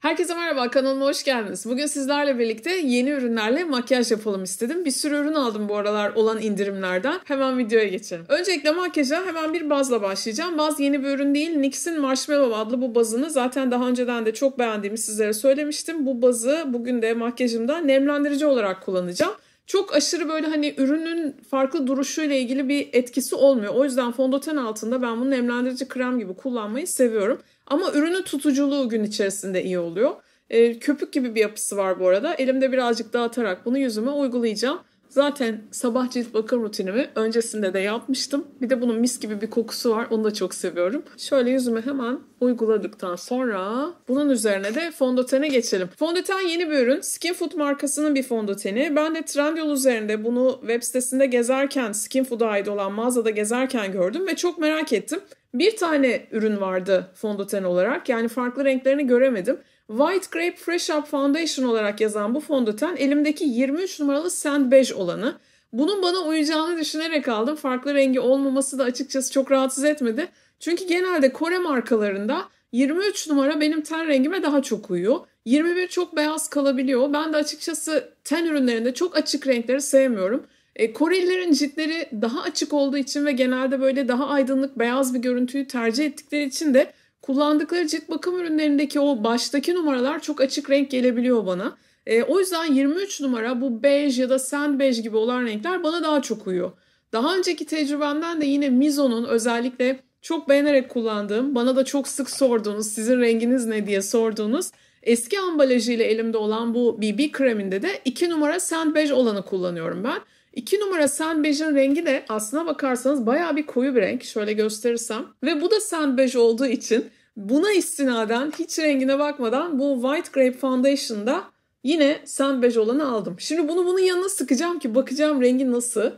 Herkese merhaba, kanalıma hoş geldiniz. Bugün sizlerle birlikte yeni ürünlerle makyaj yapalım istedim. Bir sürü ürün aldım bu aralar olan indirimlerden. Hemen videoya geçelim. Öncelikle makyaja hemen bir bazla başlayacağım. Baz yeni bir ürün değil. NYX'in Marshmallow adlı bu bazını zaten daha önceden de çok beğendiğimi sizlere söylemiştim. Bu bazı bugün de makyajımda nemlendirici olarak kullanacağım çok aşırı böyle hani ürünün farklı duruşuyla ilgili bir etkisi olmuyor. O yüzden fondöten altında ben bunu nemlendirici krem gibi kullanmayı seviyorum. Ama ürünün tutuculuğu gün içerisinde iyi oluyor. E, köpük gibi bir yapısı var bu arada. Elimde birazcık dağıtarak bunu yüzüme uygulayacağım. Zaten sabah cilt bakım rutinimi öncesinde de yapmıştım. Bir de bunun mis gibi bir kokusu var. Onu da çok seviyorum. Şöyle yüzüme hemen uyguladıktan sonra bunun üzerine de fondötene geçelim. Fondöten yeni bir ürün. Skin Food markasının bir fondöteni. Ben de Trendyol üzerinde bunu web sitesinde gezerken, Skin Food'a ait olan mağazada gezerken gördüm ve çok merak ettim. Bir tane ürün vardı fondöten olarak. Yani farklı renklerini göremedim. White Grape Fresh Up Foundation olarak yazan bu fondöten elimdeki 23 numaralı Sand Beige olanı. Bunun bana uyacağını düşünerek aldım. Farklı rengi olmaması da açıkçası çok rahatsız etmedi. Çünkü genelde Kore markalarında 23 numara benim ten rengime daha çok uyuyor. 21 çok beyaz kalabiliyor. Ben de açıkçası ten ürünlerinde çok açık renkleri sevmiyorum. E, Korelilerin ciltleri daha açık olduğu için ve genelde böyle daha aydınlık beyaz bir görüntüyü tercih ettikleri için de kullandıkları cilt bakım ürünlerindeki o baştaki numaralar çok açık renk gelebiliyor bana. E, o yüzden 23 numara bu bej ya da sand bej gibi olan renkler bana daha çok uyuyor. Daha önceki tecrübemden de yine Mizo'nun özellikle çok beğenerek kullandığım, bana da çok sık sorduğunuz, sizin renginiz ne diye sorduğunuz eski ambalajıyla elimde olan bu BB kreminde de 2 numara sand bej olanı kullanıyorum ben. 2 numara bejin rengi de aslına bakarsanız baya bir koyu bir renk. Şöyle gösterirsem. Ve bu da bej olduğu için buna istinaden hiç rengine bakmadan bu White Grape Foundation'da yine bej olanı aldım. Şimdi bunu bunun yanına sıkacağım ki bakacağım rengi nasıl.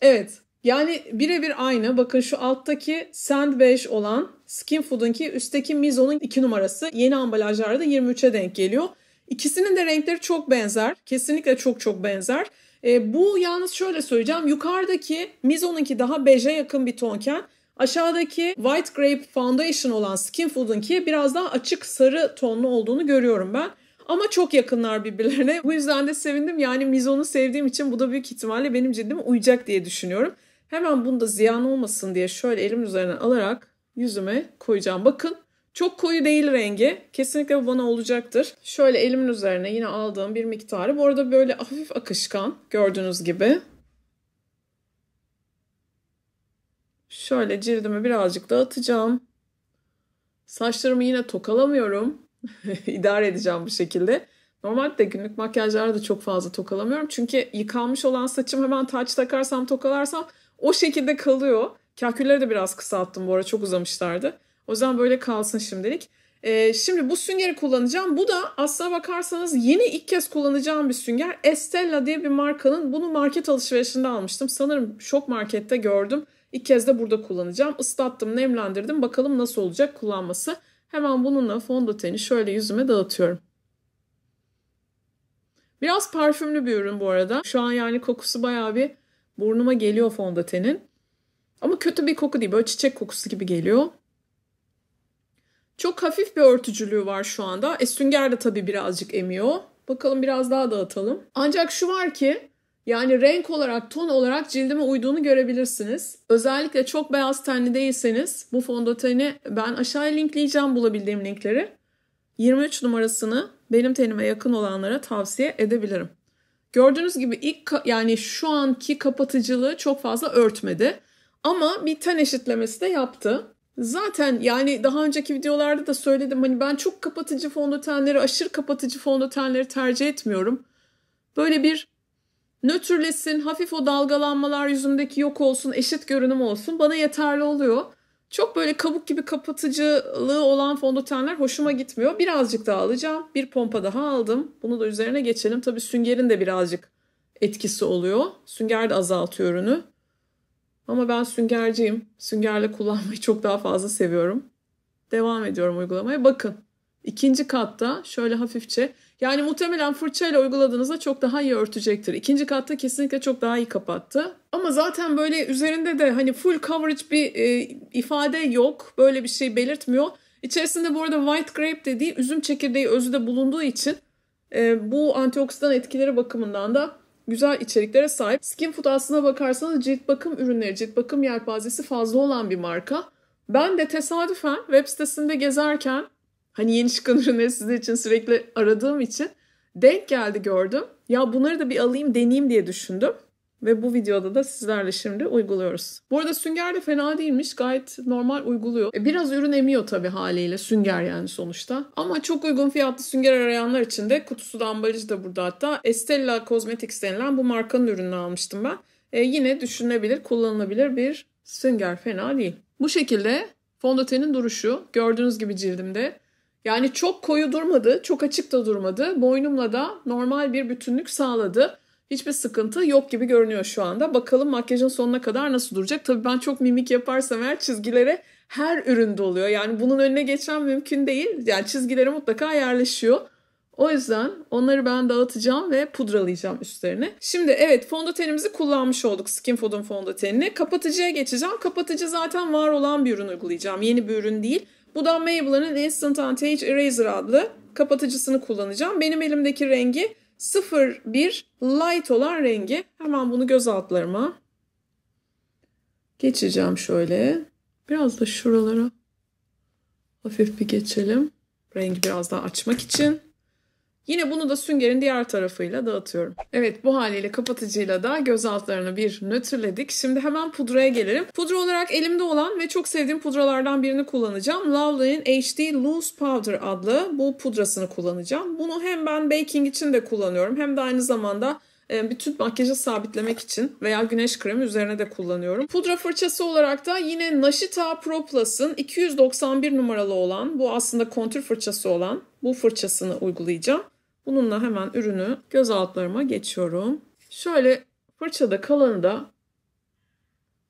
Evet yani birebir aynı. Bakın şu alttaki Sand bej olan Skin foodun ki üstteki Mizo'nun 2 numarası. Yeni ambalajlarda 23'e denk geliyor. İkisinin de renkleri çok benzer. Kesinlikle çok çok benzer. E, bu yalnız şöyle söyleyeceğim. Yukarıdaki Mizo'nunki daha beje yakın bir tonken. Aşağıdaki White Grape Foundation olan Skin Skinfood'unki biraz daha açık sarı tonlu olduğunu görüyorum ben. Ama çok yakınlar birbirlerine. Bu yüzden de sevindim. Yani Mizo'nu sevdiğim için bu da büyük ihtimalle benim cildime uyacak diye düşünüyorum. Hemen bunu da ziyan olmasın diye şöyle elim üzerine alarak yüzüme koyacağım. Bakın çok koyu değil rengi. Kesinlikle bu bana olacaktır. Şöyle elimin üzerine yine aldığım bir miktarı. Bu arada böyle hafif akışkan gördüğünüz gibi. Şöyle cildimi birazcık dağıtacağım. Saçlarımı yine tokalamıyorum. İdare edeceğim bu şekilde. Normalde günlük makyajlarda da çok fazla tokalamıyorum. Çünkü yıkanmış olan saçım hemen taç takarsam tokalarsam o şekilde kalıyor. Kahkülleri de biraz kısalttım bu ara çok uzamışlardı. O zaman böyle kalsın şimdilik. Ee, şimdi bu süngeri kullanacağım. Bu da aslına bakarsanız yeni ilk kez kullanacağım bir sünger. Estella diye bir markanın bunu market alışverişinde almıştım. Sanırım şok markette gördüm. İlk kez de burada kullanacağım. Islattım, nemlendirdim. Bakalım nasıl olacak kullanması. Hemen bununla fondöteni şöyle yüzüme dağıtıyorum. Biraz parfümlü bir ürün bu arada. Şu an yani kokusu bayağı bir burnuma geliyor fondötenin. Ama kötü bir koku değil. Böyle çiçek kokusu gibi geliyor. Çok hafif bir örtücülüğü var şu anda. E sünger de tabii birazcık emiyor. Bakalım biraz daha dağıtalım. Ancak şu var ki yani renk olarak, ton olarak cildime uyduğunu görebilirsiniz. Özellikle çok beyaz tenli değilseniz bu fondöteni ben aşağıya linkleyeceğim bulabildiğim linkleri. 23 numarasını benim tenime yakın olanlara tavsiye edebilirim. Gördüğünüz gibi ilk yani şu anki kapatıcılığı çok fazla örtmedi. Ama bir ten eşitlemesi de yaptı. Zaten yani daha önceki videolarda da söyledim hani ben çok kapatıcı fondötenleri, aşırı kapatıcı fondötenleri tercih etmiyorum. Böyle bir nötrlesin, hafif o dalgalanmalar yüzümdeki yok olsun, eşit görünüm olsun bana yeterli oluyor. Çok böyle kabuk gibi kapatıcılığı olan fondötenler hoşuma gitmiyor. Birazcık daha alacağım. Bir pompa daha aldım. Bunu da üzerine geçelim. Tabii süngerin de birazcık etkisi oluyor. Sünger de azaltıyor ürünü. Ama ben süngerciyim. Süngerle kullanmayı çok daha fazla seviyorum. Devam ediyorum uygulamaya. Bakın ikinci katta şöyle hafifçe yani muhtemelen fırçayla uyguladığınızda çok daha iyi örtecektir. İkinci katta kesinlikle çok daha iyi kapattı. Ama zaten böyle üzerinde de hani full coverage bir e, ifade yok. Böyle bir şey belirtmiyor. İçerisinde bu arada white grape dediği üzüm çekirdeği özü de bulunduğu için e, bu antioksidan etkileri bakımından da güzel içeriklere sahip. Skin Food aslına bakarsanız cilt bakım ürünleri, cilt bakım yelpazesi fazla olan bir marka. Ben de tesadüfen web sitesinde gezerken hani yeni çıkan ürünleri sizin için sürekli aradığım için denk geldi gördüm. Ya bunları da bir alayım deneyeyim diye düşündüm. Ve bu videoda da sizlerle şimdi uyguluyoruz. Bu arada sünger de fena değilmiş. Gayet normal uyguluyor. E, biraz ürün emiyor tabii haliyle. Sünger yani sonuçta. Ama çok uygun fiyatlı sünger arayanlar için de kutusu da ambalajı da burada hatta. Estella Cosmetics denilen bu markanın ürününü almıştım ben. E yine düşünülebilir, kullanılabilir bir sünger. Fena değil. Bu şekilde fondötenin duruşu gördüğünüz gibi cildimde. Yani çok koyu durmadı, çok açık da durmadı. Boynumla da normal bir bütünlük sağladı hiçbir sıkıntı yok gibi görünüyor şu anda. Bakalım makyajın sonuna kadar nasıl duracak. Tabii ben çok mimik yaparsam eğer çizgilere her üründe oluyor. Yani bunun önüne geçmem mümkün değil. Yani çizgilere mutlaka yerleşiyor. O yüzden onları ben dağıtacağım ve pudralayacağım üstlerine. Şimdi evet fondötenimizi kullanmış olduk. Skin Food'un fondötenini. Kapatıcıya geçeceğim. Kapatıcı zaten var olan bir ürün uygulayacağım. Yeni bir ürün değil. Bu da Maybelline'ın Instant Anti-Age Eraser adlı kapatıcısını kullanacağım. Benim elimdeki rengi 01 light olan rengi. Hemen bunu göz altlarıma geçeceğim şöyle. Biraz da şuralara hafif bir geçelim. Rengi biraz daha açmak için. Yine bunu da süngerin diğer tarafıyla dağıtıyorum. Evet bu haliyle kapatıcıyla da göz altlarını bir nötrledik. Şimdi hemen pudraya gelelim. Pudra olarak elimde olan ve çok sevdiğim pudralardan birini kullanacağım. Lovely'in HD Loose Powder adlı bu pudrasını kullanacağım. Bunu hem ben baking için de kullanıyorum hem de aynı zamanda e, bütün makyajı sabitlemek için veya güneş kremi üzerine de kullanıyorum. Pudra fırçası olarak da yine Nashita Pro Plus'ın 291 numaralı olan bu aslında kontür fırçası olan bu fırçasını uygulayacağım. Bununla hemen ürünü göz altlarıma geçiyorum. Şöyle fırçada kalanı da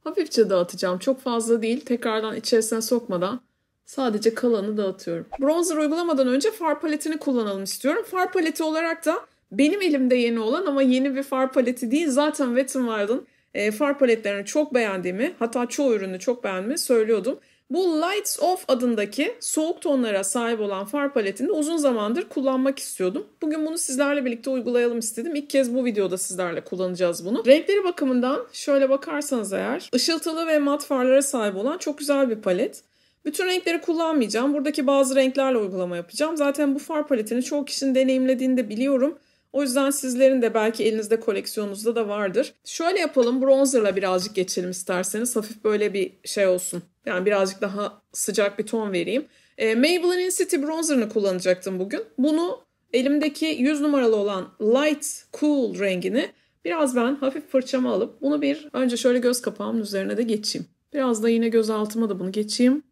hafifçe dağıtacağım. Çok fazla değil. Tekrardan içerisine sokmadan sadece kalanı dağıtıyorum. Bronzer uygulamadan önce far paletini kullanalım istiyorum. Far paleti olarak da benim elimde yeni olan ama yeni bir far paleti değil. Zaten Wet n Wild'ın e, far paletlerini çok beğendiğimi hatta çoğu ürünü çok beğendiğimi söylüyordum. Bu Lights Off adındaki soğuk tonlara sahip olan far paletini uzun zamandır kullanmak istiyordum. Bugün bunu sizlerle birlikte uygulayalım istedim. İlk kez bu videoda sizlerle kullanacağız bunu. Renkleri bakımından şöyle bakarsanız eğer ışıltılı ve mat farlara sahip olan çok güzel bir palet. Bütün renkleri kullanmayacağım. Buradaki bazı renklerle uygulama yapacağım. Zaten bu far paletini çoğu kişinin deneyimlediğini de biliyorum. O yüzden sizlerin de belki elinizde koleksiyonunuzda da vardır. Şöyle yapalım bronzerla birazcık geçelim isterseniz. Hafif böyle bir şey olsun. Yani birazcık daha sıcak bir ton vereyim. E, Maybelline City Bronzer'ını kullanacaktım bugün. Bunu elimdeki 100 numaralı olan Light Cool rengini biraz ben hafif fırçama alıp bunu bir önce şöyle göz kapağımın üzerine de geçeyim. Biraz da yine göz altıma da bunu geçeyim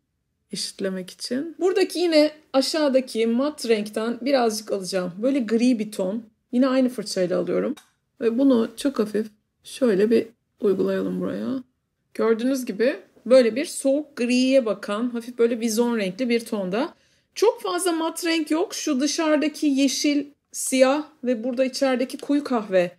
eşitlemek için. Buradaki yine aşağıdaki mat renkten birazcık alacağım. Böyle gri bir ton. Yine aynı fırçayla alıyorum. Ve bunu çok hafif şöyle bir uygulayalım buraya. Gördüğünüz gibi böyle bir soğuk griye bakan hafif böyle vizon renkli bir tonda. Çok fazla mat renk yok. Şu dışarıdaki yeşil, siyah ve burada içerideki koyu kahve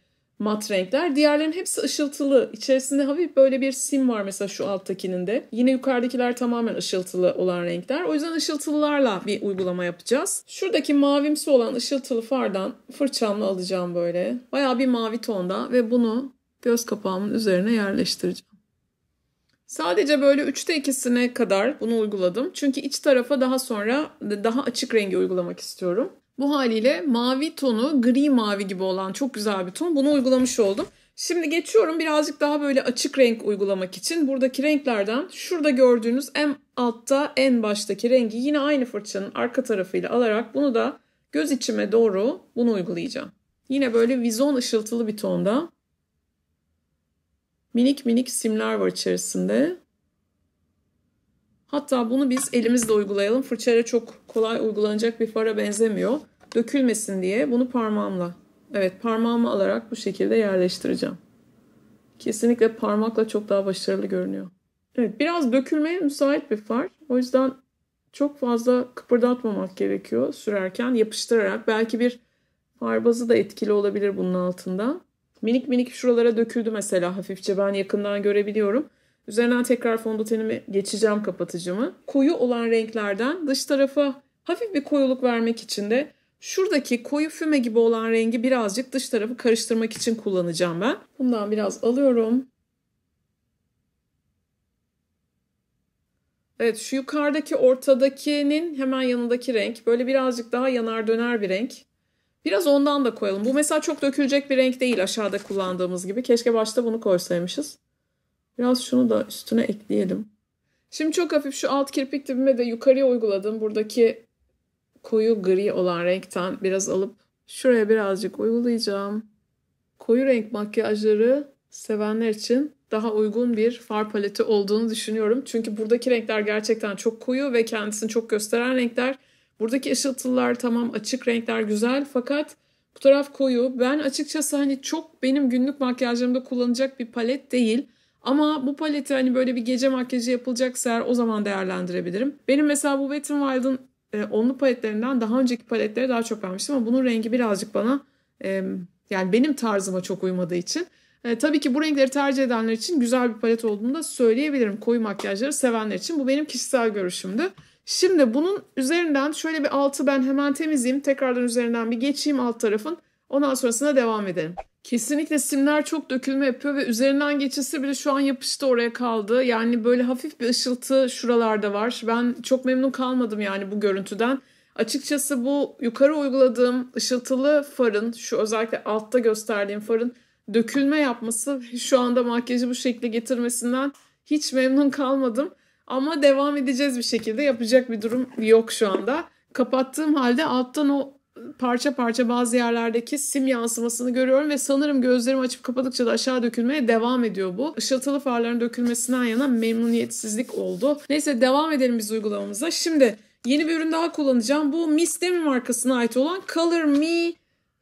mat renkler. Diğerlerinin hepsi ışıltılı. İçerisinde hafif böyle bir sim var mesela şu alttakinin de. Yine yukarıdakiler tamamen ışıltılı olan renkler. O yüzden ışıltılılarla bir uygulama yapacağız. Şuradaki mavimsi olan ışıltılı fardan fırçamla alacağım böyle. Baya bir mavi tonda ve bunu göz kapağımın üzerine yerleştireceğim. Sadece böyle üçte ikisine kadar bunu uyguladım. Çünkü iç tarafa daha sonra daha açık rengi uygulamak istiyorum. Bu haliyle mavi tonu gri mavi gibi olan çok güzel bir ton. Bunu uygulamış oldum. Şimdi geçiyorum birazcık daha böyle açık renk uygulamak için. Buradaki renklerden şurada gördüğünüz en altta en baştaki rengi yine aynı fırçanın arka tarafıyla alarak bunu da göz içime doğru bunu uygulayacağım. Yine böyle vizon ışıltılı bir tonda minik minik simler var içerisinde. Hatta bunu biz elimizle uygulayalım. Fırçayla çok kolay uygulanacak bir fara benzemiyor. Dökülmesin diye bunu parmağımla, evet parmağımı alarak bu şekilde yerleştireceğim. Kesinlikle parmakla çok daha başarılı görünüyor. Evet biraz dökülmeye müsait bir far. O yüzden çok fazla kıpırdatmamak gerekiyor sürerken yapıştırarak. Belki bir farbazı da etkili olabilir bunun altında. Minik minik şuralara döküldü mesela hafifçe ben yakından görebiliyorum. Üzerinden tekrar fondötenimi geçeceğim kapatıcımı. Koyu olan renklerden dış tarafa hafif bir koyuluk vermek için de şuradaki koyu füme gibi olan rengi birazcık dış tarafı karıştırmak için kullanacağım ben. Bundan biraz alıyorum. Evet şu yukarıdaki ortadakinin hemen yanındaki renk. Böyle birazcık daha yanar döner bir renk. Biraz ondan da koyalım. Bu mesela çok dökülecek bir renk değil aşağıda kullandığımız gibi. Keşke başta bunu koysaymışız. Biraz şunu da üstüne ekleyelim. Şimdi çok hafif şu alt kirpik dibime de yukarıya uyguladım. Buradaki koyu gri olan renkten biraz alıp şuraya birazcık uygulayacağım. Koyu renk makyajları sevenler için daha uygun bir far paleti olduğunu düşünüyorum. Çünkü buradaki renkler gerçekten çok koyu ve kendisini çok gösteren renkler. Buradaki ışıltılar tamam açık renkler güzel fakat bu taraf koyu. Ben açıkçası hani çok benim günlük makyajlarımda kullanacak bir palet değil. Ama bu paleti hani böyle bir gece makyajı yapılacaksa eğer o zaman değerlendirebilirim. Benim mesela bu Wet n Wild'ın e, onlu paletlerinden daha önceki paletleri daha çok beğenmiştim ama bunun rengi birazcık bana e, yani benim tarzıma çok uymadığı için e, tabii ki bu renkleri tercih edenler için güzel bir palet olduğunu da söyleyebilirim. Koyu makyajları sevenler için. Bu benim kişisel görüşümdü. Şimdi bunun üzerinden şöyle bir altı ben hemen temizleyeyim. Tekrardan üzerinden bir geçeyim alt tarafın. Ondan sonrasına devam edelim. Kesinlikle simler çok dökülme yapıyor ve üzerinden geçilse bile şu an yapıştı oraya kaldı. Yani böyle hafif bir ışıltı şuralarda var. Ben çok memnun kalmadım yani bu görüntüden. Açıkçası bu yukarı uyguladığım ışıltılı farın, şu özellikle altta gösterdiğim farın dökülme yapması şu anda makyajı bu şekilde getirmesinden hiç memnun kalmadım. Ama devam edeceğiz bir şekilde yapacak bir durum yok şu anda. Kapattığım halde alttan o parça parça bazı yerlerdeki sim yansımasını görüyorum ve sanırım gözlerim açıp kapadıkça da aşağı dökülmeye devam ediyor bu. Işıltılı farların dökülmesinden yana memnuniyetsizlik oldu. Neyse devam edelim biz uygulamamıza. Şimdi yeni bir ürün daha kullanacağım. Bu Miss Demi markasına ait olan Color Me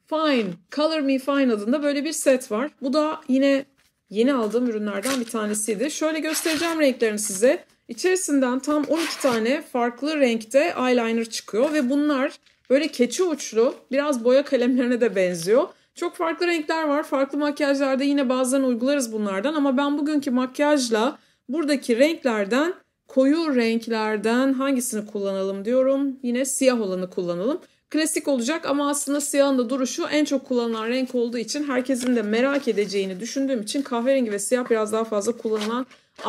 Fine, Color Me Fine adında böyle bir set var. Bu da yine yeni aldığım ürünlerden bir tanesiydi. Şöyle göstereceğim renklerini size. İçerisinden tam 12 tane farklı renkte eyeliner çıkıyor ve bunlar Böyle keçi uçlu, biraz boya kalemlerine de benziyor. Çok farklı renkler var. Farklı makyajlarda yine bazen uygularız bunlardan ama ben bugünkü makyajla buradaki renklerden koyu renklerden hangisini kullanalım diyorum. Yine siyah olanı kullanalım. Klasik olacak ama aslında siyahın da duruşu en çok kullanılan renk olduğu için herkesin de merak edeceğini düşündüğüm için kahverengi ve siyah biraz daha fazla kullanılan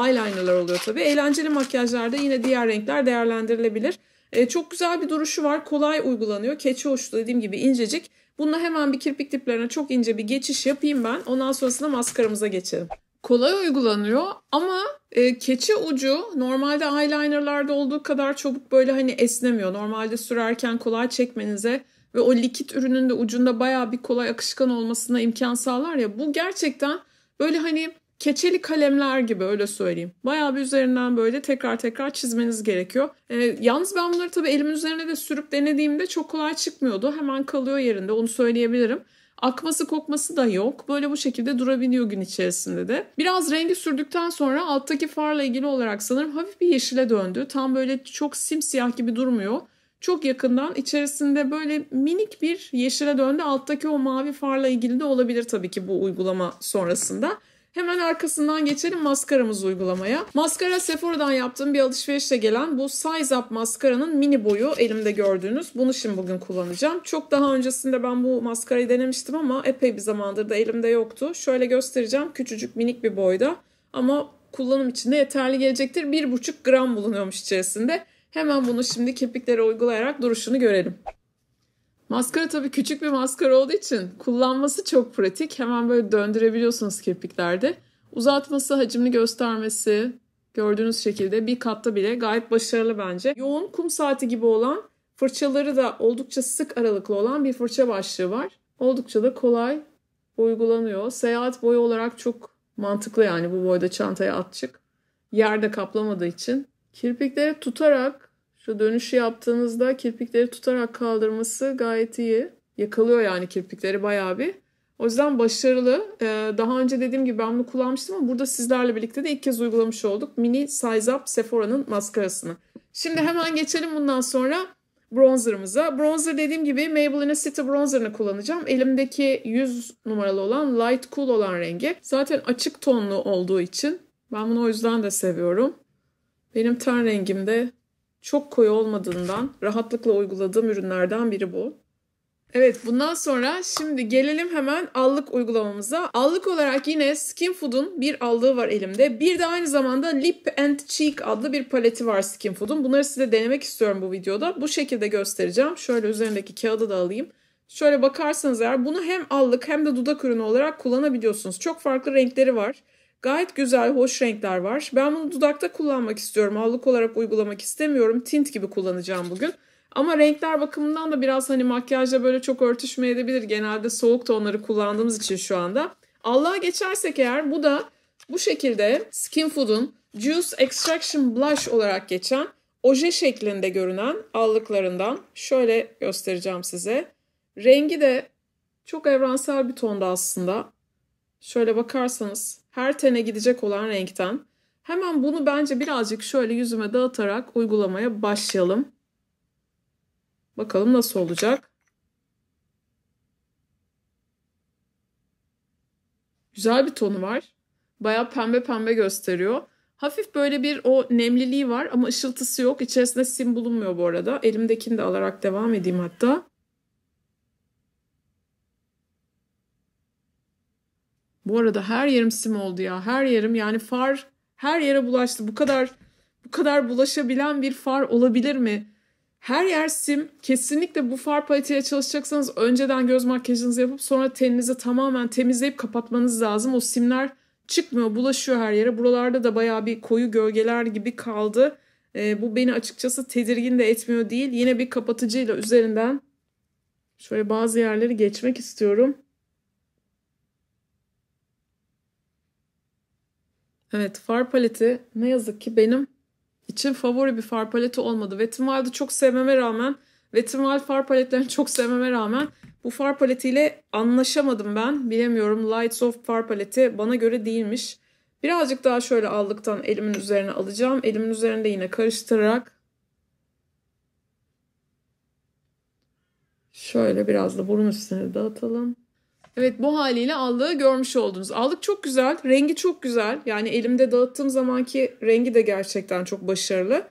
eyelinerlar oluyor tabii. Eğlenceli makyajlarda yine diğer renkler değerlendirilebilir. E, çok güzel bir duruşu var. Kolay uygulanıyor. Keçi hoşlu dediğim gibi incecik. Bununla hemen bir kirpik diplerine çok ince bir geçiş yapayım ben. Ondan sonrasında maskaramıza geçelim. Kolay uygulanıyor ama e, keçi ucu normalde eyelinerlarda olduğu kadar çabuk böyle hani esnemiyor. Normalde sürerken kolay çekmenize ve o likit ürünün de ucunda baya bir kolay akışkan olmasına imkan sağlar ya. Bu gerçekten böyle hani keçeli kalemler gibi öyle söyleyeyim. Bayağı bir üzerinden böyle tekrar tekrar çizmeniz gerekiyor. E, yalnız ben bunları tabii elimin üzerine de sürüp denediğimde çok kolay çıkmıyordu. Hemen kalıyor yerinde onu söyleyebilirim. Akması kokması da yok. Böyle bu şekilde durabiliyor gün içerisinde de. Biraz rengi sürdükten sonra alttaki farla ilgili olarak sanırım hafif bir yeşile döndü. Tam böyle çok simsiyah gibi durmuyor. Çok yakından içerisinde böyle minik bir yeşile döndü. Alttaki o mavi farla ilgili de olabilir tabii ki bu uygulama sonrasında. Hemen arkasından geçelim maskaramızı uygulamaya. Maskara Sephora'dan yaptığım bir alışverişle gelen bu Size Up maskaranın mini boyu elimde gördüğünüz. Bunu şimdi bugün kullanacağım. Çok daha öncesinde ben bu maskarayı denemiştim ama epey bir zamandır da elimde yoktu. Şöyle göstereceğim. Küçücük minik bir boyda ama kullanım için de yeterli gelecektir. 1,5 gram bulunuyormuş içerisinde. Hemen bunu şimdi kirpiklere uygulayarak duruşunu görelim. Maskara tabii küçük bir maskara olduğu için kullanması çok pratik. Hemen böyle döndürebiliyorsunuz kirpiklerde. Uzatması, hacimli göstermesi gördüğünüz şekilde bir katta bile gayet başarılı bence. Yoğun kum saati gibi olan fırçaları da oldukça sık aralıklı olan bir fırça başlığı var. Oldukça da kolay uygulanıyor. Seyahat boyu olarak çok mantıklı yani bu boyda çantaya atçık. Yerde kaplamadığı için. Kirpikleri tutarak şu dönüşü yaptığınızda kirpikleri tutarak kaldırması gayet iyi. Yakalıyor yani kirpikleri bayağı bir. O yüzden başarılı. Ee, daha önce dediğim gibi ben bunu kullanmıştım ama burada sizlerle birlikte de ilk kez uygulamış olduk. Mini Size Up Sephora'nın maskarasını. Şimdi hemen geçelim bundan sonra bronzerımıza. Bronzer dediğim gibi Maybelline City Bronzer'ını kullanacağım. Elimdeki 100 numaralı olan Light Cool olan rengi. Zaten açık tonlu olduğu için ben bunu o yüzden de seviyorum. Benim ten rengim de çok koyu olmadığından rahatlıkla uyguladığım ürünlerden biri bu. Evet bundan sonra şimdi gelelim hemen allık uygulamamıza. Allık olarak yine Skin Food'un bir allığı var elimde. Bir de aynı zamanda Lip and Cheek adlı bir paleti var Skin Food'un. Bunları size denemek istiyorum bu videoda. Bu şekilde göstereceğim. Şöyle üzerindeki kağıdı da alayım. Şöyle bakarsanız eğer bunu hem allık hem de dudak ürünü olarak kullanabiliyorsunuz. Çok farklı renkleri var. Gayet güzel, hoş renkler var. Ben bunu dudakta kullanmak istiyorum. Allık olarak uygulamak istemiyorum. Tint gibi kullanacağım bugün. Ama renkler bakımından da biraz hani makyajla böyle çok örtüşmeyebilir. Genelde soğuk tonları kullandığımız için şu anda. Allah'a geçersek eğer bu da bu şekilde Skin Food'un Juice Extraction Blush olarak geçen oje şeklinde görünen allıklarından şöyle göstereceğim size. Rengi de çok evrensel bir tonda aslında şöyle bakarsanız her tene gidecek olan renkten hemen bunu bence birazcık şöyle yüzüme dağıtarak uygulamaya başlayalım. Bakalım nasıl olacak. Güzel bir tonu var. Baya pembe pembe gösteriyor. Hafif böyle bir o nemliliği var ama ışıltısı yok. İçerisinde sim bulunmuyor bu arada. Elimdekini de alarak devam edeyim hatta. Bu arada her yerim sim oldu ya. Her yerim yani far her yere bulaştı. Bu kadar bu kadar bulaşabilen bir far olabilir mi? Her yer sim. Kesinlikle bu far paletiyle çalışacaksanız önceden göz makyajınızı yapıp sonra teninizi tamamen temizleyip kapatmanız lazım. O simler çıkmıyor, bulaşıyor her yere. Buralarda da bayağı bir koyu gölgeler gibi kaldı. E, bu beni açıkçası tedirgin de etmiyor değil. Yine bir kapatıcıyla üzerinden şöyle bazı yerleri geçmek istiyorum. Evet far paleti ne yazık ki benim için favori bir far paleti olmadı. Wet n Wild'ı çok sevmeme rağmen Wet n Wild far paletlerini çok sevmeme rağmen bu far paletiyle anlaşamadım ben. Bilemiyorum Lights Off far paleti bana göre değilmiş. Birazcık daha şöyle aldıktan elimin üzerine alacağım. Elimin üzerinde yine karıştırarak şöyle biraz da burun üstüne dağıtalım. Evet bu haliyle allığı görmüş oldunuz. Allık çok güzel. Rengi çok güzel. Yani elimde dağıttığım zamanki rengi de gerçekten çok başarılı.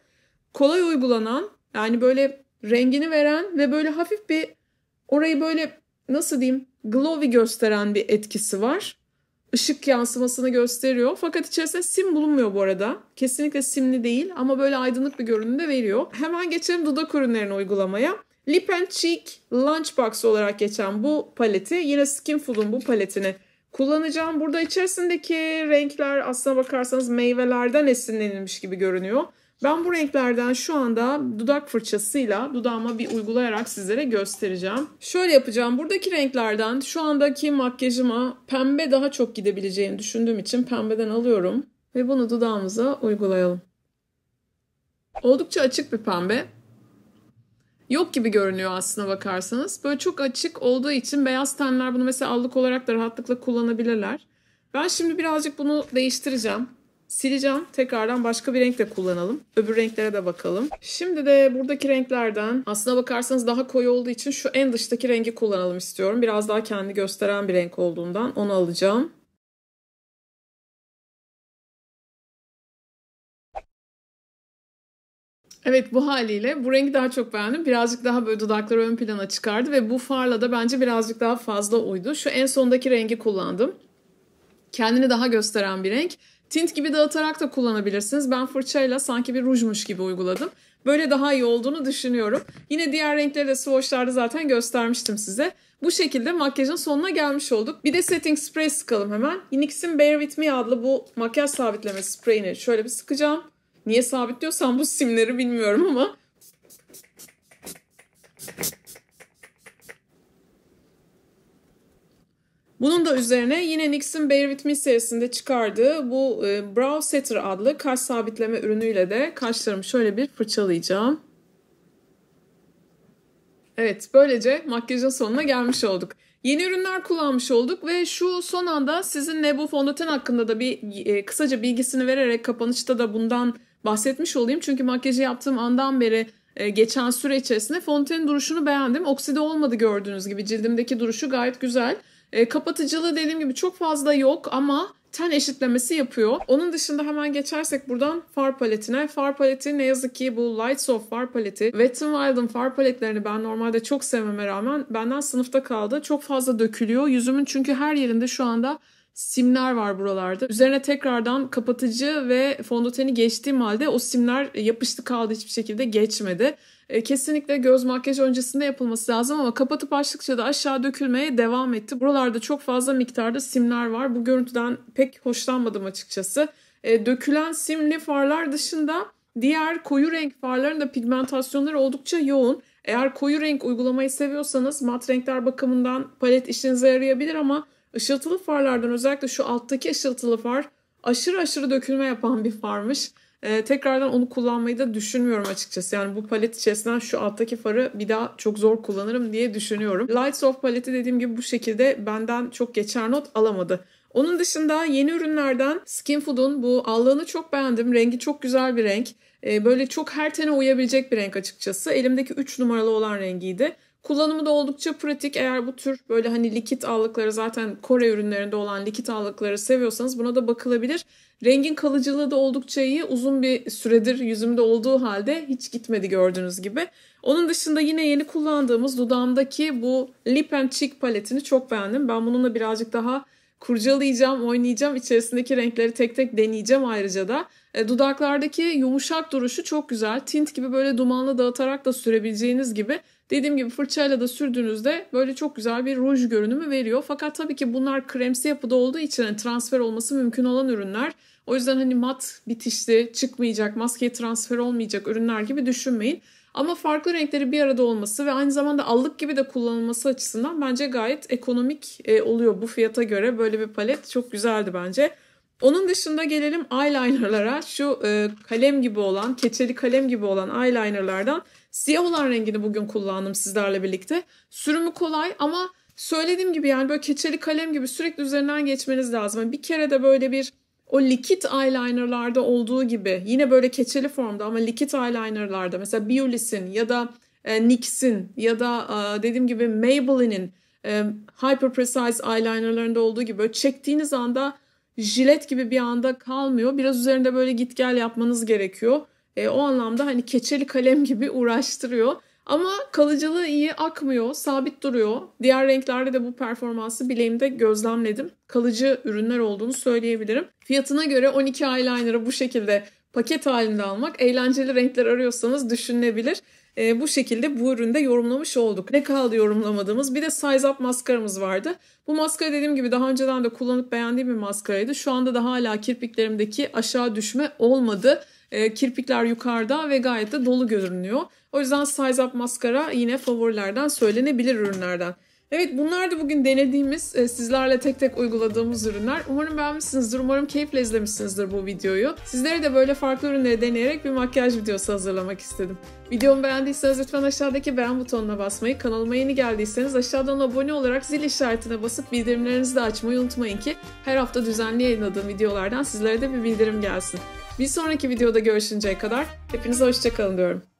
Kolay uygulanan yani böyle rengini veren ve böyle hafif bir orayı böyle nasıl diyeyim glowy gösteren bir etkisi var. Işık yansımasını gösteriyor. Fakat içerisinde sim bulunmuyor bu arada. Kesinlikle simli değil ama böyle aydınlık bir görünüm de veriyor. Hemen geçelim dudak ürünlerini uygulamaya. Lip and Cheek Lunchbox olarak geçen bu paleti yine Skinful'un bu paletini kullanacağım. Burada içerisindeki renkler aslına bakarsanız meyvelerden esinlenilmiş gibi görünüyor. Ben bu renklerden şu anda dudak fırçasıyla dudağıma bir uygulayarak sizlere göstereceğim. Şöyle yapacağım. Buradaki renklerden şu andaki makyajıma pembe daha çok gidebileceğini düşündüğüm için pembeden alıyorum. Ve bunu dudağımıza uygulayalım. Oldukça açık bir pembe yok gibi görünüyor aslına bakarsanız. Böyle çok açık olduğu için beyaz tenler bunu mesela allık olarak da rahatlıkla kullanabilirler. Ben şimdi birazcık bunu değiştireceğim. Sileceğim. Tekrardan başka bir renkle kullanalım. Öbür renklere de bakalım. Şimdi de buradaki renklerden aslına bakarsanız daha koyu olduğu için şu en dıştaki rengi kullanalım istiyorum. Biraz daha kendi gösteren bir renk olduğundan onu alacağım. Evet bu haliyle bu rengi daha çok beğendim. Birazcık daha böyle dudakları ön plana çıkardı ve bu farla da bence birazcık daha fazla uydu. Şu en sondaki rengi kullandım. Kendini daha gösteren bir renk. Tint gibi dağıtarak da kullanabilirsiniz. Ben fırçayla sanki bir rujmuş gibi uyguladım. Böyle daha iyi olduğunu düşünüyorum. Yine diğer renkleri de swatchlarda zaten göstermiştim size. Bu şekilde makyajın sonuna gelmiş olduk. Bir de setting spray sıkalım hemen. NYX'in Bare With Me adlı bu makyaj sabitleme spreyini şöyle bir sıkacağım. Niye sabitliyorsan bu simleri bilmiyorum ama. Bunun da üzerine yine Nix'in Bear With Me serisinde çıkardığı bu e, Brow Setter adlı kaş sabitleme ürünüyle de kaşlarımı şöyle bir fırçalayacağım. Evet böylece makyajın sonuna gelmiş olduk. Yeni ürünler kullanmış olduk ve şu son anda sizinle bu fondöten hakkında da bir e, kısaca bilgisini vererek kapanışta da bundan bahsetmiş olayım. Çünkü makyajı yaptığım andan beri e, geçen süre içerisinde Fontaine'in duruşunu beğendim. Okside olmadı gördüğünüz gibi. Cildimdeki duruşu gayet güzel. E, kapatıcılığı dediğim gibi çok fazla yok ama ten eşitlemesi yapıyor. Onun dışında hemen geçersek buradan far paletine. Far paleti ne yazık ki bu Lights of far paleti. Wet n Wild'ın far paletlerini ben normalde çok sevmeme rağmen benden sınıfta kaldı. Çok fazla dökülüyor. Yüzümün çünkü her yerinde şu anda simler var buralarda. Üzerine tekrardan kapatıcı ve fondöteni geçtiğim halde o simler yapıştı kaldı hiçbir şekilde geçmedi. E, kesinlikle göz makyaj öncesinde yapılması lazım ama kapatıp açtıkça da aşağı dökülmeye devam etti. Buralarda çok fazla miktarda simler var. Bu görüntüden pek hoşlanmadım açıkçası. E, dökülen simli farlar dışında diğer koyu renk farların da pigmentasyonları oldukça yoğun. Eğer koyu renk uygulamayı seviyorsanız mat renkler bakımından palet işinize yarayabilir ama Işıltılı farlardan özellikle şu alttaki ışıltılı far aşırı aşırı dökülme yapan bir farmış. Ee, tekrardan onu kullanmayı da düşünmüyorum açıkçası. Yani bu palet içerisinden şu alttaki farı bir daha çok zor kullanırım diye düşünüyorum. Lights Off paleti dediğim gibi bu şekilde benden çok geçer not alamadı. Onun dışında yeni ürünlerden Skin Food'un bu allığını çok beğendim. Rengi çok güzel bir renk. Ee, böyle çok her tene uyabilecek bir renk açıkçası. Elimdeki 3 numaralı olan rengiydi. Kullanımı da oldukça pratik. Eğer bu tür böyle hani likit allıkları zaten Kore ürünlerinde olan likit allıkları seviyorsanız buna da bakılabilir. Rengin kalıcılığı da oldukça iyi. Uzun bir süredir yüzümde olduğu halde hiç gitmedi gördüğünüz gibi. Onun dışında yine yeni kullandığımız dudağımdaki bu Lip and Cheek paletini çok beğendim. Ben bununla birazcık daha kurcalayacağım, oynayacağım. İçerisindeki renkleri tek tek deneyeceğim ayrıca da. E, dudaklardaki yumuşak duruşu çok güzel. Tint gibi böyle dumanla dağıtarak da sürebileceğiniz gibi Dediğim gibi fırçayla da sürdüğünüzde böyle çok güzel bir ruj görünümü veriyor. Fakat tabii ki bunlar kremsi yapıda olduğu için hani transfer olması mümkün olan ürünler. O yüzden hani mat bitişli, çıkmayacak, maskeye transfer olmayacak ürünler gibi düşünmeyin. Ama farklı renkleri bir arada olması ve aynı zamanda allık gibi de kullanılması açısından bence gayet ekonomik e, oluyor bu fiyata göre. Böyle bir palet çok güzeldi bence. Onun dışında gelelim eyelinerlara. Şu e, kalem gibi olan, keçeli kalem gibi olan eyelinerlardan Siyah olan rengini bugün kullandım sizlerle birlikte. Sürümü kolay ama söylediğim gibi yani böyle keçeli kalem gibi sürekli üzerinden geçmeniz lazım. Yani bir kere de böyle bir o likit eyelinerlarda olduğu gibi yine böyle keçeli formda ama likit eyelinerlarda mesela Biolis'in ya da e, NYX'in ya da e, dediğim gibi Maybelline'in e, Hyper Precise eyelinerlarında olduğu gibi böyle çektiğiniz anda jilet gibi bir anda kalmıyor. Biraz üzerinde böyle git gel yapmanız gerekiyor. E, o anlamda hani keçeli kalem gibi uğraştırıyor. Ama kalıcılığı iyi akmıyor, sabit duruyor. Diğer renklerde de bu performansı bileğimde gözlemledim. Kalıcı ürünler olduğunu söyleyebilirim. Fiyatına göre 12 eyeliner'ı bu şekilde paket halinde almak eğlenceli renkler arıyorsanız düşünülebilir. E, bu şekilde bu üründe yorumlamış olduk. Ne kaldı yorumlamadığımız? Bir de Size Up maskaramız vardı. Bu maskara dediğim gibi daha önceden de kullanıp beğendiğim bir maskaraydı. Şu anda da hala kirpiklerimdeki aşağı düşme olmadı. E, kirpikler yukarıda ve gayet de dolu görünüyor. O yüzden Size Up maskara yine favorilerden söylenebilir ürünlerden. Evet bunlar da bugün denediğimiz, e, sizlerle tek tek uyguladığımız ürünler. Umarım beğenmişsinizdir, umarım keyifle izlemişsinizdir bu videoyu. Sizlere de böyle farklı ürünleri deneyerek bir makyaj videosu hazırlamak istedim. Videomu beğendiyseniz lütfen aşağıdaki beğen butonuna basmayı, kanalıma yeni geldiyseniz aşağıdan abone olarak zil işaretine basıp bildirimlerinizi de açmayı unutmayın ki her hafta düzenli yayınladığım videolardan sizlere de bir bildirim gelsin. Bir sonraki videoda görüşünceye kadar hepinize hoşçakalın diyorum.